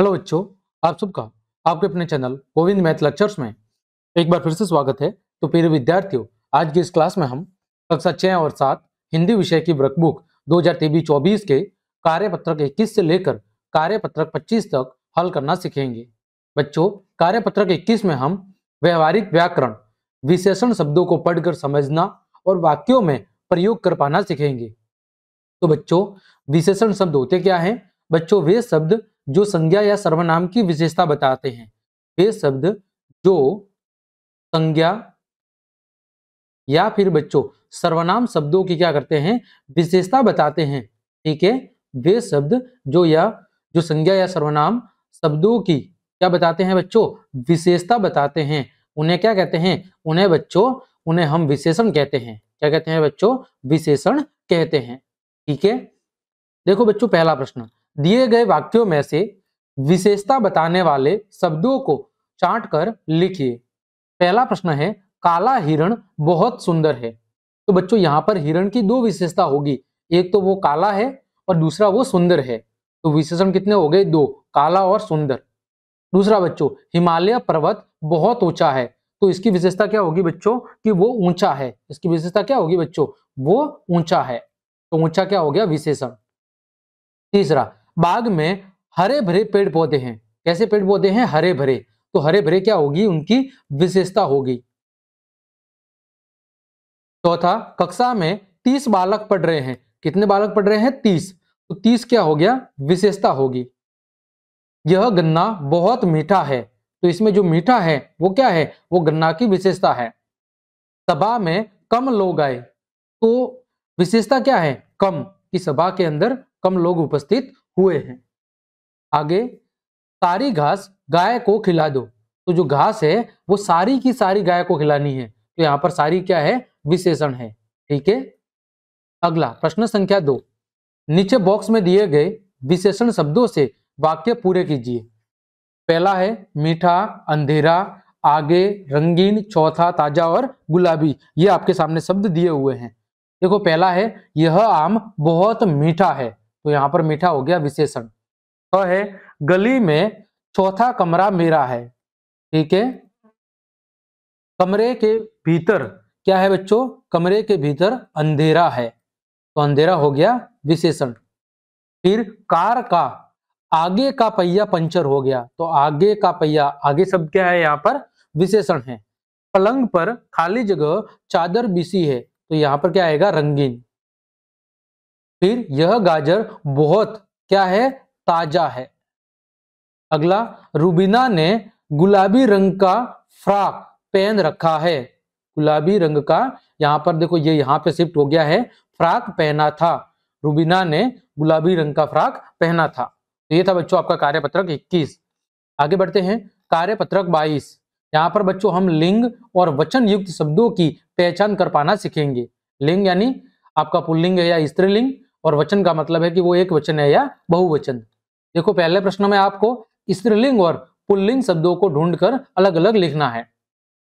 hello बच्चों आप सबका आपके अपने चैनल गोविंद मैथ लेक्चर्स में एक बार फिर से स्वागत है तो प्रिय विद्यार्थियों आज की इस क्लास में हम कक्षा छः और सात हिंदी विषय की वर्कबुक दो हजार तेईस चौबीस के कार्यपत्रक इक्कीस से लेकर कार्यपत्रक पच्चीस तक हल करना सीखेंगे बच्चों कार्यपत्रक इक्कीस में हम व्यवहारिक व्याकरण विशेषण शब्दों को पढ़कर समझना और वाक्यों में प्रयोग कर पाना सीखेंगे तो बच्चों विशेषण शब्द होते क्या है बच्चों वे शब्द जो संज्ञा या सर्वनाम की विशेषता बताते हैं वे शब्द जो संज्ञा या फिर बच्चों सर्वनाम शब्दों की क्या करते हैं विशेषता बताते हैं ठीक है वे शब्द जो या जो संज्ञा या सर्वनाम शब्दों की क्या बताते हैं बच्चों विशेषता बताते हैं उन्हें क्या कहते हैं उन्हें बच्चों उन्हें हम विशेषण कहते हैं क्या कहते हैं बच्चों विशेषण कहते हैं ठीक है देखो बच्चों पहला प्रश्न दिए गए वाक्यों में से विशेषता बताने वाले शब्दों को चाट कर लिखिए पहला प्रश्न है काला हिरण बहुत सुंदर है तो बच्चों यहाँ पर हिरण की दो विशेषता होगी एक तो वो काला है और दूसरा वो सुंदर है तो विशेषण कितने हो गए दो काला और सुंदर दूसरा बच्चों हिमालय पर्वत बहुत ऊंचा है तो इसकी विशेषता क्या होगी बच्चों कि वो ऊंचा है इसकी विशेषता क्या होगी बच्चों वो ऊंचा है तो ऊंचा क्या हो गया विशेषण तीसरा बाग में हरे भरे पेड़ पौधे हैं कैसे पेड़ पौधे हैं हरे भरे तो हरे भरे क्या होगी उनकी विशेषता होगी चौथा तो कक्षा में तीस बालक पढ़ रहे हैं कितने बालक पढ़ रहे हैं तीस तो तीस क्या हो गया विशेषता होगी यह गन्ना बहुत मीठा है तो इसमें जो मीठा है वो क्या है वो गन्ना की विशेषता है सभा में कम लोग आए तो विशेषता क्या है कम कि सभा के अंदर कम लोग उपस्थित हुए हैं आगे सारी घास गाय को खिला दो तो जो घास है वो सारी की सारी गाय को खिलानी है तो यहाँ पर सारी क्या है विशेषण है ठीक है अगला प्रश्न संख्या दो नीचे बॉक्स में दिए गए विशेषण शब्दों से वाक्य पूरे कीजिए पहला है मीठा अंधेरा आगे रंगीन चौथा ताजा और गुलाबी ये आपके सामने शब्द दिए हुए हैं देखो पहला है यह आम बहुत मीठा है तो यहाँ पर मीठा हो गया विशेषण तो है गली में चौथा कमरा मेरा है ठीक है कमरे के भीतर क्या है बच्चों कमरे के भीतर अंधेरा है तो अंधेरा हो गया विशेषण फिर कार का आगे का पहिया पंचर हो गया तो आगे का पहिया आगे सब क्या है यहाँ पर विशेषण है पलंग पर खाली जगह चादर बिसी है तो यहाँ पर क्या आएगा रंगीन फिर यह गाजर बहुत क्या है ताजा है अगला रूबीना ने गुलाबी रंग का फ्राक पहन रखा है गुलाबी रंग का यहाँ पर देखो ये यहाँ पे शिफ्ट हो गया है फ्राक पहना था रूबीना ने गुलाबी रंग का फ्राक पहना था तो ये था बच्चों आपका कार्यपत्रक 21 आगे बढ़ते हैं कार्यपत्रक 22 यहाँ पर बच्चों हम लिंग और वचन युक्त शब्दों की पहचान कर पाना सीखेंगे लिंग यानी आपका पुल्लिंग है या स्त्रीलिंग और वचन का मतलब है कि वो एक वचन है या बहुवचन देखो पहले प्रश्न में आपको स्त्रीलिंग और पुल्लिंग शब्दों को ढूंढकर अलग अलग लिखना है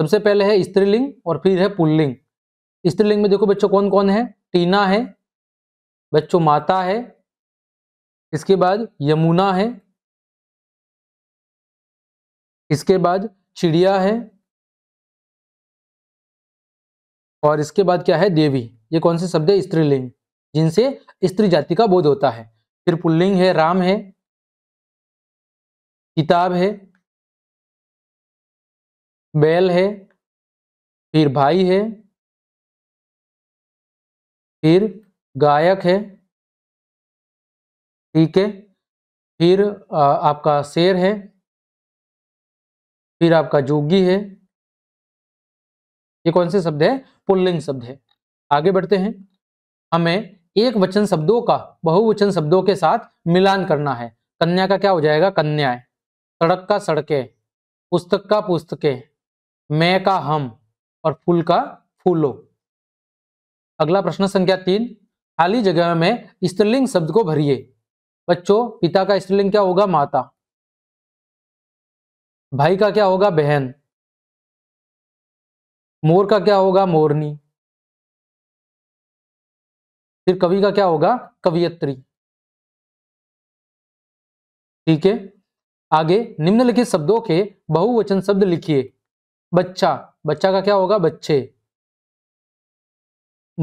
सबसे पहले है स्त्रीलिंग और फिर है पुल्लिंग स्त्रीलिंग में देखो बच्चों कौन कौन है टीना है बच्चों माता है इसके बाद यमुना है इसके बाद चिड़िया है और इसके बाद क्या है देवी ये कौन से शब्द है स्त्रीलिंग जिनसे स्त्री जाति का बोध होता है फिर पुल्लिंग है राम है किताब है बैल है फिर भाई है फिर गायक है ठीक है फिर आपका शेर है फिर आपका जोगी है ये कौन से शब्द है पुल्लिंग शब्द है आगे बढ़ते हैं हमें एक वचन शब्दों का बहुवचन शब्दों के साथ मिलान करना है कन्या का क्या हो जाएगा कन्या सड़क का सड़के पुस्तक का पुस्तकें मैं का हम और फूल का फूलो अगला प्रश्न संख्या तीन खाली जगह में स्त्रीलिंग शब्द को भरिए बच्चों पिता का स्त्रीलिंग क्या होगा माता भाई का क्या होगा बहन मोर का क्या होगा मोरनी फिर कवि का क्या होगा कवियत्री ठीक है आगे निम्नलिखित शब्दों के बहुवचन शब्द लिखिए बच्चा बच्चा का क्या होगा बच्चे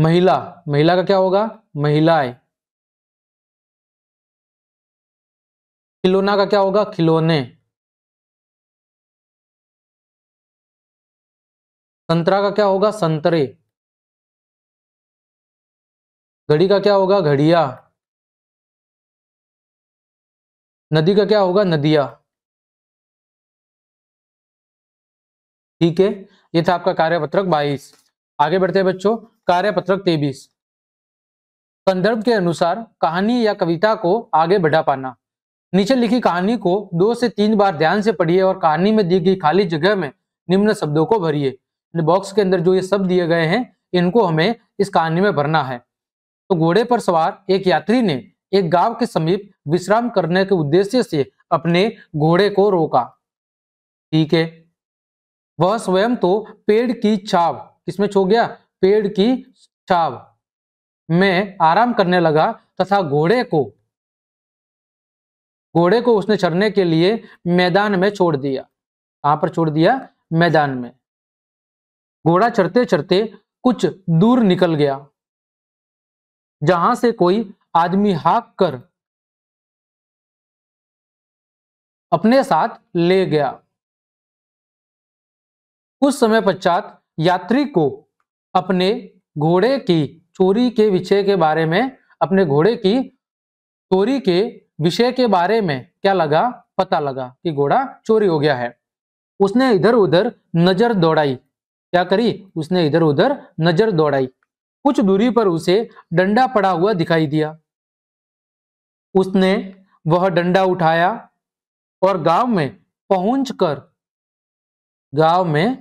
महिला महिला का क्या होगा महिलाएं खिलौना का क्या होगा खिलौने संतरा का क्या होगा संतरे घड़ी का क्या होगा घड़िया नदी का क्या होगा नदिया ठीक है ये था आपका कार्यपत्रक 22 आगे बढ़ते हैं बच्चों कार्यपत्रक 23 संदर्भ के अनुसार कहानी या कविता को आगे बढ़ा पाना नीचे लिखी कहानी को दो से तीन बार ध्यान से पढ़िए और कहानी में दी गई खाली जगह में निम्न शब्दों को भरिए बॉक्स के अंदर जो ये शब्द दिए गए हैं इनको हमें इस कहानी में भरना है तो घोड़े पर सवार एक यात्री ने एक गांव के समीप विश्राम करने के उद्देश्य से अपने घोड़े को रोका ठीक है वह स्वयं तो पेड़ की छाव किसमें छो गया पेड़ की छाव में आराम करने लगा तथा घोड़े को घोड़े को उसने चढ़ने के लिए मैदान में छोड़ दिया कहां पर छोड़ दिया मैदान में घोड़ा चढ़ते चढ़ते कुछ दूर निकल गया जहां से कोई आदमी हाक कर अपने साथ ले गया कुछ समय पश्चात यात्री को अपने घोड़े की चोरी के विषय के बारे में अपने घोड़े की चोरी के विषय के बारे में क्या लगा पता लगा कि घोड़ा चोरी हो गया है उसने इधर उधर नजर दौड़ाई क्या करी उसने इधर उधर नजर दौड़ाई कुछ दूरी पर उसे डंडा पड़ा हुआ दिखाई दिया उसने वह डंडा उठाया और गांव में पहुंचकर गांव में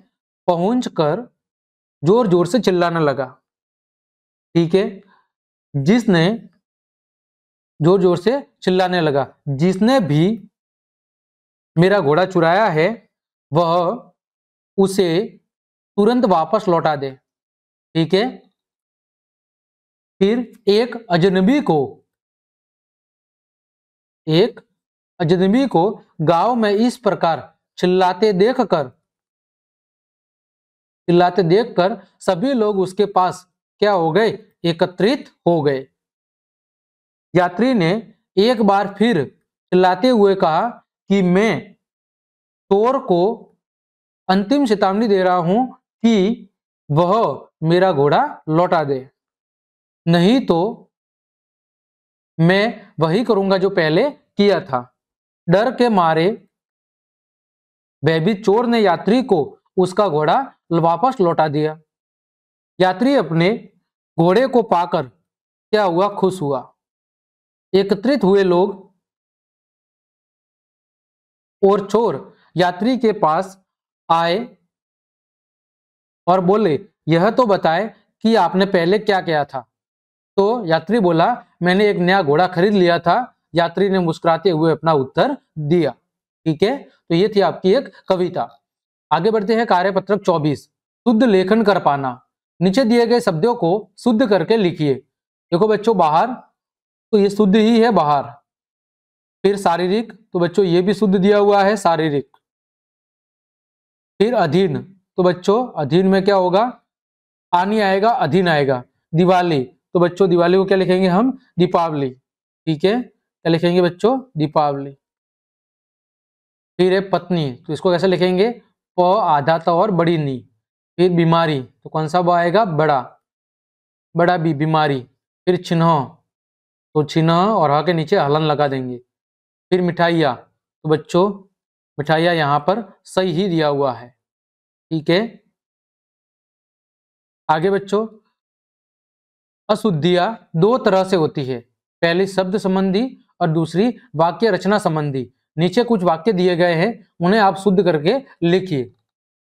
पहुंचकर जोर जोर से चिल्लाने लगा ठीक है जिसने जोर जोर से चिल्लाने लगा जिसने भी मेरा घोड़ा चुराया है वह उसे तुरंत वापस लौटा दे ठीक है फिर एक अजनबी को एक अजनबी को गांव में इस प्रकार चिल्लाते देखकर चिल्लाते देखकर सभी लोग उसके पास क्या हो गए एकत्रित हो गए यात्री ने एक बार फिर चिल्लाते हुए कहा कि मैं तोर को अंतिम चेतावनी दे रहा हूं कि वह मेरा घोड़ा लौटा दे नहीं तो मैं वही करूंगा जो पहले किया था डर के मारे भयभीत चोर ने यात्री को उसका घोड़ा वापस लौटा दिया यात्री अपने घोड़े को पाकर क्या हुआ खुश हुआ एकत्रित हुए लोग और चोर यात्री के पास आए और बोले यह तो बताए कि आपने पहले क्या किया था तो यात्री बोला मैंने एक नया घोड़ा खरीद लिया था यात्री ने मुस्कुराते हुए अपना उत्तर दिया ठीक है तो ये थी आपकी एक कविता आगे बढ़ते हैं कार्यपत्रक चौबीस शुद्ध लेखन कर पाना नीचे दिए गए शब्दों को शुद्ध करके लिखिए देखो बच्चों बाहर तो ये शुद्ध ही है बाहर फिर शारीरिक तो बच्चों ये भी शुद्ध दिया हुआ है शारीरिक फिर अधीन तो बच्चों अधीन में क्या होगा पानी आएगा अधीन आएगा दिवाली तो बच्चों दिवाली को क्या लिखेंगे हम दीपावली ठीक है क्या लिखेंगे बच्चों दीपावली फिर है पत्नी तो इसको कैसे लिखेंगे प आधा त और बड़ी नी फिर बीमारी तो कौन सा ब आएगा बड़ा बड़ा भी बीमारी फिर चिन्ह तो चिन्ह और हा के नीचे हलन लगा देंगे फिर मिठाइया तो बच्चों मिठाइया यहाँ पर सही ही दिया हुआ है ठीक है आगे बच्चों अशुद्धियां दो तरह से होती है पहली शब्द संबंधी और दूसरी वाक्य रचना संबंधी नीचे कुछ वाक्य दिए गए हैं उन्हें आप शुद्ध करके लिखिए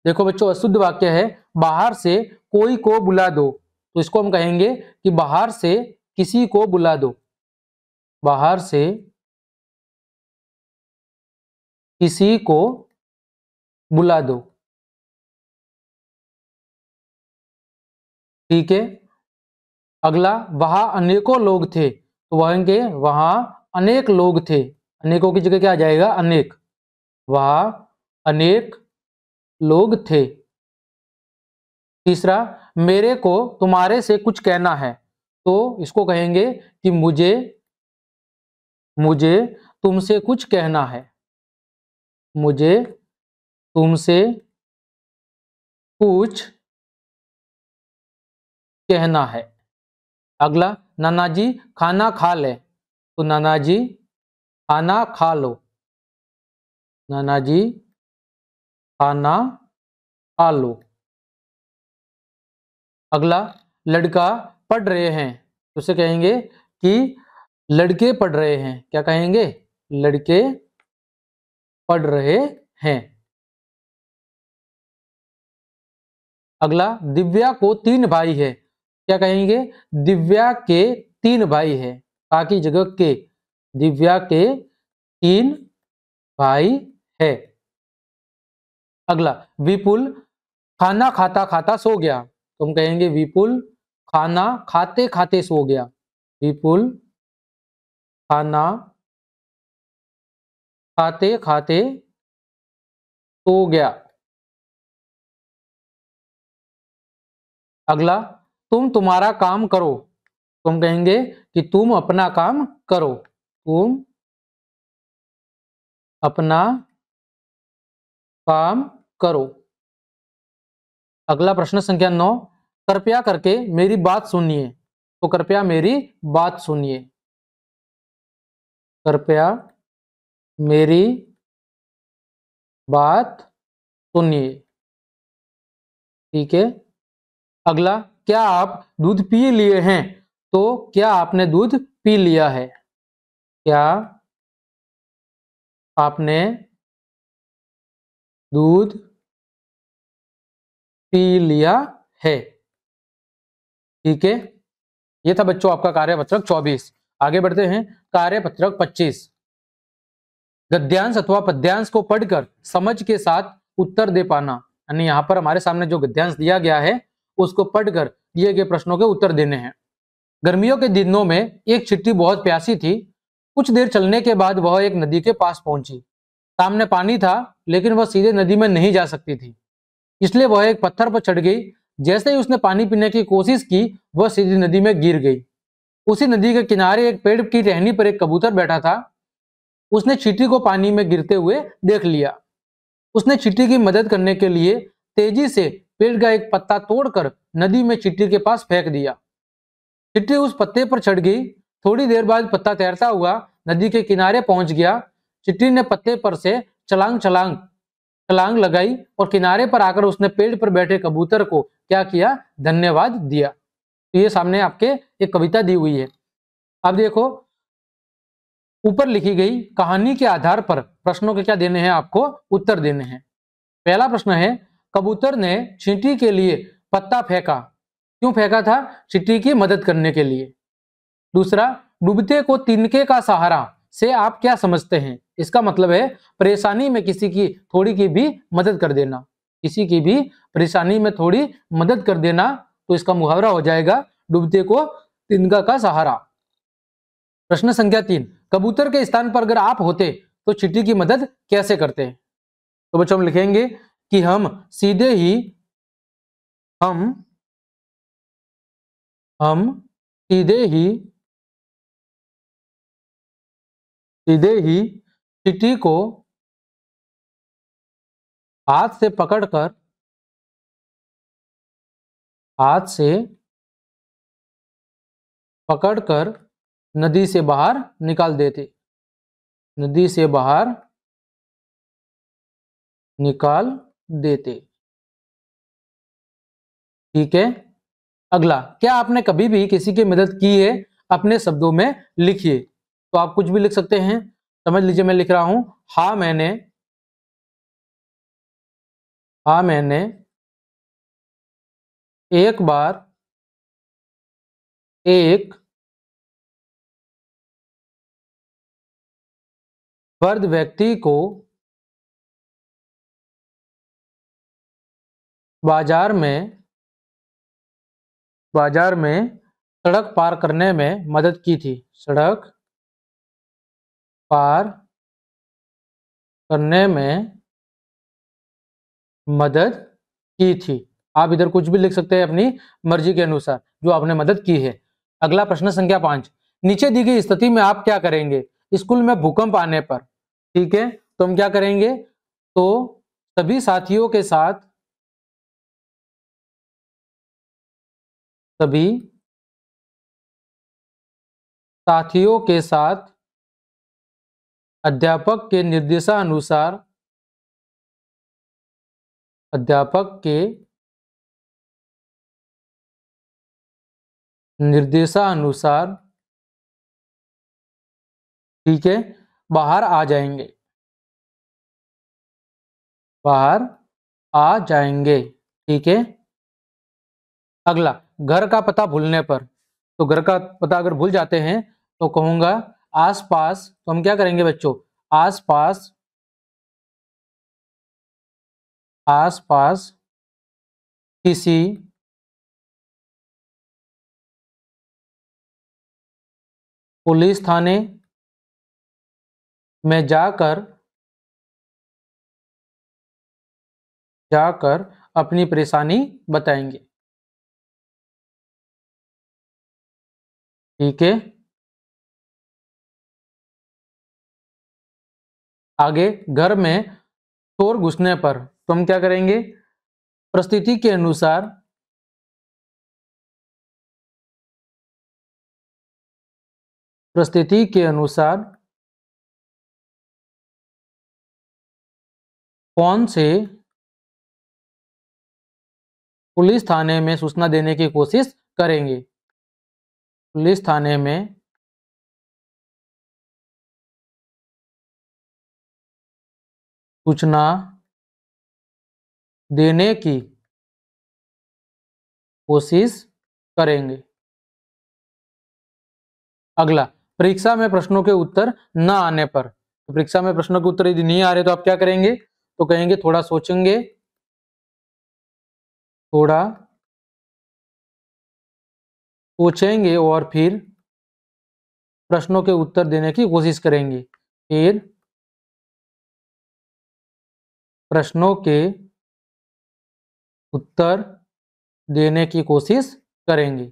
देखो बच्चों अशुद्ध वाक्य है बाहर से कोई को बुला दो तो इसको हम कहेंगे कि बाहर से किसी को बुला दो बाहर से किसी को बुला दो ठीक है अगला वहां अनेकों लोग थे तो कहेंगे वहां अनेक लोग थे अनेकों की जगह क्या आ जाएगा अनेक वहां अनेक लोग थे तीसरा मेरे को तुम्हारे से कुछ कहना है तो इसको कहेंगे कि मुझे मुझे तुमसे कुछ कहना है मुझे तुमसे कुछ कहना है अगला नाना जी खाना खा ले तो नाना जी खाना खा लो नाना जी खाना खा लो अगला लड़का पढ़ रहे हैं तो उसे कहेंगे कि लड़के पढ़ रहे हैं क्या कहेंगे लड़के पढ़ रहे हैं अगला दिव्या को तीन भाई है क्या कहेंगे दिव्या के तीन भाई हैं बाकी जगह के दिव्या के तीन भाई है अगला विपुल खाना खाता खाता सो गया तो हम कहेंगे विपुल खाना खाते खाते सो गया विपुल खाना खाते खाते सो गया अगला तुम तुम्हारा काम करो तुम कहेंगे कि तुम अपना काम करो तुम अपना काम करो अगला प्रश्न संख्या नौ कृपया करके मेरी बात सुनिए तो कृपया मेरी बात सुनिए कृपया मेरी बात सुनिए ठीक है अगला क्या आप दूध पी लिए हैं तो क्या आपने दूध पी लिया है क्या आपने दूध पी लिया है ठीक है ये था बच्चों आपका कार्यपत्रक 24 आगे बढ़ते हैं कार्यपत्रक 25 गद्यांश अथवा पद्यांश को पढ़कर समझ के साथ उत्तर दे पाना यानी यहां पर हमारे सामने जो गद्यांश दिया गया है उसको पढ़कर दिए गए प्रश्नों के उत्तर देने हैं गर्मियों के दिनों में एक चिट्ठी बहुत प्यासी थी कुछ देर चलने के बाद वह एक नदी के पास पहुंची सामने पानी था लेकिन वह सीधे नदी में नहीं जा सकती थी इसलिए वह एक पत्थर पर चढ़ गई जैसे ही उसने पानी पीने की कोशिश की वह सीधी नदी में गिर गई उसी नदी के किनारे एक पेड़ की टहनी पर एक कबूतर बैठा था उसने चिट्ठी को पानी में गिरते हुए देख लिया उसने चिट्ठी की मदद करने के लिए तेजी से पेड़ का एक पत्ता तोड़कर नदी में चिट्टी के पास फेंक दिया चिट्टी उस पत्ते पर चढ़ गई थोड़ी देर बाद पत्ता तैरता हुआ नदी के किनारे पहुंच गया चिट्टी ने पत्ते पर से चलांग चलांग चलांग लगाई और किनारे पर आकर उसने पेड़ पर बैठे कबूतर को क्या किया धन्यवाद दिया तो ये सामने आपके एक कविता दी हुई है अब देखो ऊपर लिखी गई कहानी के आधार पर प्रश्नों के क्या देने हैं आपको उत्तर देने हैं पहला प्रश्न है कबूतर ने चींटी के लिए पत्ता फेंका क्यों फेंका था चींटी की मदद करने के लिए दूसरा डूबते को तिनके का सहारा से आप क्या समझते हैं इसका मतलब है परेशानी में किसी की थोड़ी की भी मदद कर देना किसी की भी परेशानी में थोड़ी मदद कर देना तो इसका मुहावरा हो जाएगा डूबते को तिनका का सहारा प्रश्न संख्या तीन कबूतर के स्थान पर अगर आप होते तो चिट्ठी की मदद कैसे करते हैं तो बच्चों हम लिखेंगे कि हम सीधे ही हम हम सीधे ही सीधे ही चिट्ठी को हाथ से पकड़कर हाथ से पकड़कर नदी से बाहर निकाल देते नदी से बाहर निकाल देते ठीक है अगला क्या आपने कभी भी किसी की मदद की है अपने शब्दों में लिखिए तो आप कुछ भी लिख सकते हैं समझ लीजिए मैं लिख रहा हूं हा मैंने हा मैंने एक बार एक वर्द व्यक्ति को बाजार में बाजार में सड़क पार करने में मदद की थी सड़क पार करने में मदद की थी आप इधर कुछ भी लिख सकते हैं अपनी मर्जी के अनुसार जो आपने मदद की है अगला प्रश्न संख्या पांच नीचे दी गई स्थिति में आप क्या करेंगे स्कूल में भूकंप आने पर ठीक है तो हम क्या करेंगे तो सभी साथियों के साथ सभी साथियों के साथ अध्यापक के निर्देशानुसार अध्यापक के निर्देशानुसार ठीक है बाहर आ जाएंगे बाहर आ जाएंगे ठीक है अगला घर का पता भूलने पर तो घर का पता अगर भूल जाते हैं तो कहूंगा आस पास तो हम क्या करेंगे बच्चों आस पास आस पास किसी पुलिस थाने में जाकर जाकर अपनी परेशानी बताएंगे ठीक है आगे घर में चोर घुसने पर तो हम क्या करेंगे परिस्थिति के अनुसार परिस्थिति के अनुसार कौन से पुलिस थाने में सूचना देने की कोशिश करेंगे पुलिस थाने में सूचना देने की कोशिश करेंगे अगला परीक्षा में प्रश्नों के उत्तर न आने पर तो परीक्षा में प्रश्नों के उत्तर यदि नहीं आ रहे तो आप क्या करेंगे तो कहेंगे थोड़ा सोचेंगे थोड़ा पूछेंगे और फिर प्रश्नों के उत्तर देने की कोशिश करेंगे फिर प्रश्नों के उत्तर देने की कोशिश करेंगे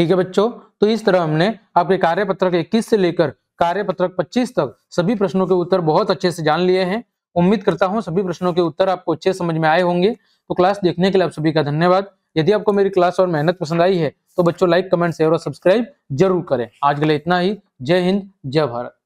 ठीक है बच्चों तो इस तरह हमने आपके कार्यपत्र के इक्कीस से लेकर कार्य पत्रक पच्चीस तक सभी प्रश्नों के उत्तर बहुत अच्छे से जान लिए हैं उम्मीद करता हूँ सभी प्रश्नों के उत्तर आपको अच्छे समझ में आए होंगे तो क्लास देखने के लिए आप सभी का धन्यवाद यदि आपको मेरी क्लास और मेहनत पसंद आई है तो बच्चों लाइक कमेंट शेयर और सब्सक्राइब जरूर करें आज के लिए इतना ही जय हिंद जय भारत